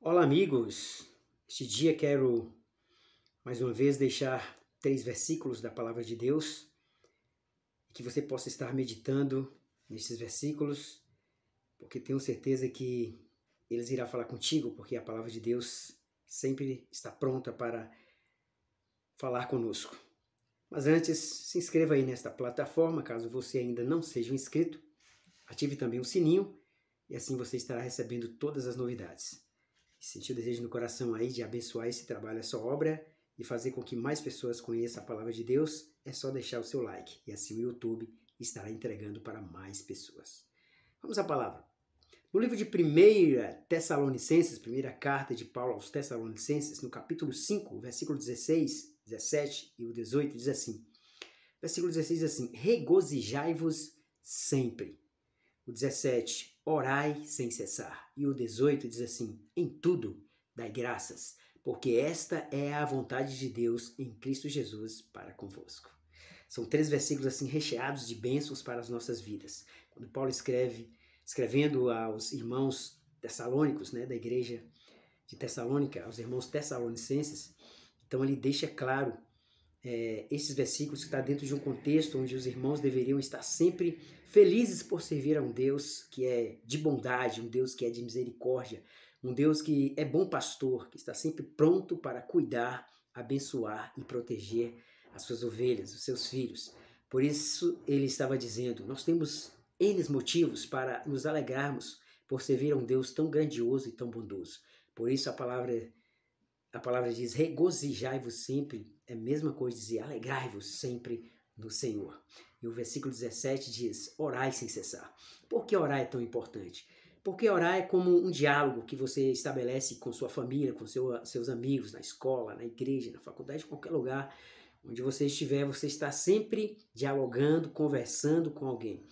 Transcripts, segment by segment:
Olá, amigos. Este dia quero mais uma vez deixar três versículos da palavra de Deus que você possa estar meditando nesses versículos, porque tenho certeza que eles irá falar contigo, porque a palavra de Deus sempre está pronta para falar conosco. Mas antes, se inscreva aí nesta plataforma, caso você ainda não seja um inscrito. Ative também o sininho e assim você estará recebendo todas as novidades sentir o desejo no coração aí de abençoar esse trabalho, essa obra e fazer com que mais pessoas conheçam a palavra de Deus, é só deixar o seu like e assim o YouTube estará entregando para mais pessoas. Vamos à palavra. No livro de 1 Tessalonicenses, primeira carta de Paulo aos Tessalonicenses, no capítulo 5, versículo 16, 17 e o 18, diz assim: Versículo 16 diz assim: Regozijai-vos sempre. O 17, orai sem cessar. E o 18 diz assim: em tudo dai graças, porque esta é a vontade de Deus em Cristo Jesus para convosco. São três versículos assim recheados de bênçãos para as nossas vidas. Quando Paulo escreve, escrevendo aos irmãos tessalônicos, né, da igreja de Tessalônica, aos irmãos tessalonicenses, então ele deixa claro é, esses versículos que está dentro de um contexto onde os irmãos deveriam estar sempre felizes por servir a um Deus que é de bondade, um Deus que é de misericórdia, um Deus que é bom pastor, que está sempre pronto para cuidar, abençoar e proteger as suas ovelhas, os seus filhos. Por isso ele estava dizendo: nós temos eles motivos para nos alegrarmos por servir a um Deus tão grandioso e tão bondoso. Por isso a palavra a palavra diz: regozijai-vos sempre. É a mesma coisa dizer: alegrai-vos sempre no Senhor. E o versículo 17 diz: orai sem cessar. Por que orar é tão importante? Porque orar é como um diálogo que você estabelece com sua família, com seu, seus amigos, na escola, na igreja, na faculdade, em qualquer lugar onde você estiver, você está sempre dialogando, conversando com alguém.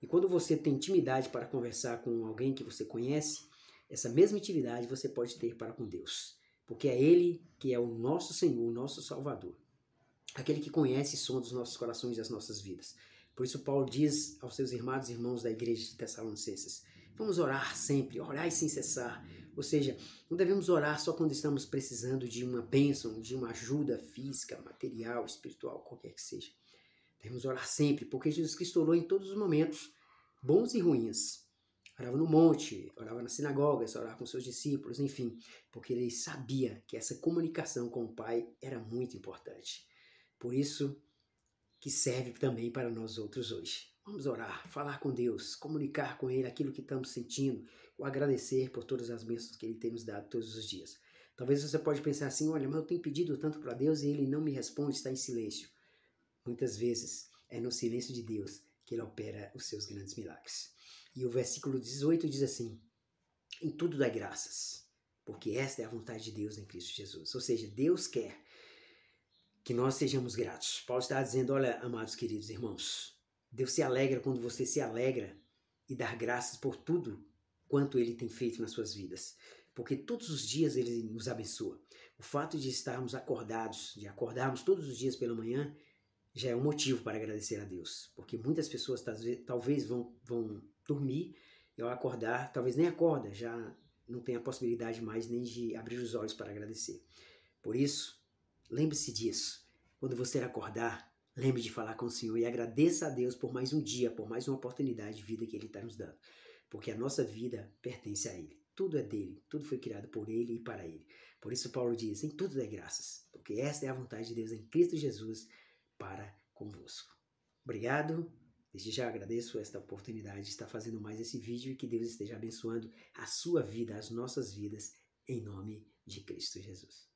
E quando você tem intimidade para conversar com alguém que você conhece, essa mesma intimidade você pode ter para com Deus porque é Ele que é o nosso Senhor, o nosso Salvador, aquele que conhece e sonda os nossos corações e as nossas vidas. Por isso, Paulo diz aos seus irmãos e irmãos da igreja de Tessalonicenses: vamos orar sempre, orar e sem cessar. Ou seja, não devemos orar só quando estamos precisando de uma bênção, de uma ajuda física, material, espiritual, qualquer que seja. Devemos orar sempre, porque Jesus Cristo orou em todos os momentos, bons e ruins orava no monte, orava na sinagoga, orava com seus discípulos, enfim, porque ele sabia que essa comunicação com o Pai era muito importante. Por isso que serve também para nós outros hoje. Vamos orar, falar com Deus, comunicar com Ele aquilo que estamos sentindo, o agradecer por todas as bênçãos que Ele tem nos dado todos os dias. Talvez você pode pensar assim, olha, mas eu tenho pedido tanto para Deus e Ele não me responde, está em silêncio. Muitas vezes é no silêncio de Deus que Ele opera os seus grandes milagres. E o versículo 18 diz assim: Em tudo dai graças, porque esta é a vontade de Deus em Cristo Jesus. Ou seja, Deus quer que nós sejamos gratos. Paulo está dizendo: Olha, amados queridos irmãos, Deus se alegra quando você se alegra e dar graças por tudo quanto ele tem feito nas suas vidas, porque todos os dias ele nos abençoa. O fato de estarmos acordados, de acordarmos todos os dias pela manhã, já é um motivo para agradecer a Deus, porque muitas pessoas talvez vão, vão dormir, eu acordar, talvez nem acorda, já não tem a possibilidade mais nem de abrir os olhos para agradecer. Por isso, lembre-se disso. Quando você acordar, lembre de falar com o Senhor e agradeça a Deus por mais um dia, por mais uma oportunidade de vida que Ele está nos dando. Porque a nossa vida pertence a Ele. Tudo é dele, tudo foi criado por Ele e para Ele. Por isso, Paulo diz: em tudo dê graças, porque esta é a vontade de Deus em Cristo Jesus para convosco. Obrigado Desde já agradeço esta oportunidade de estar fazendo mais esse vídeo e que Deus esteja abençoando a sua vida, as nossas vidas, em nome de Cristo Jesus.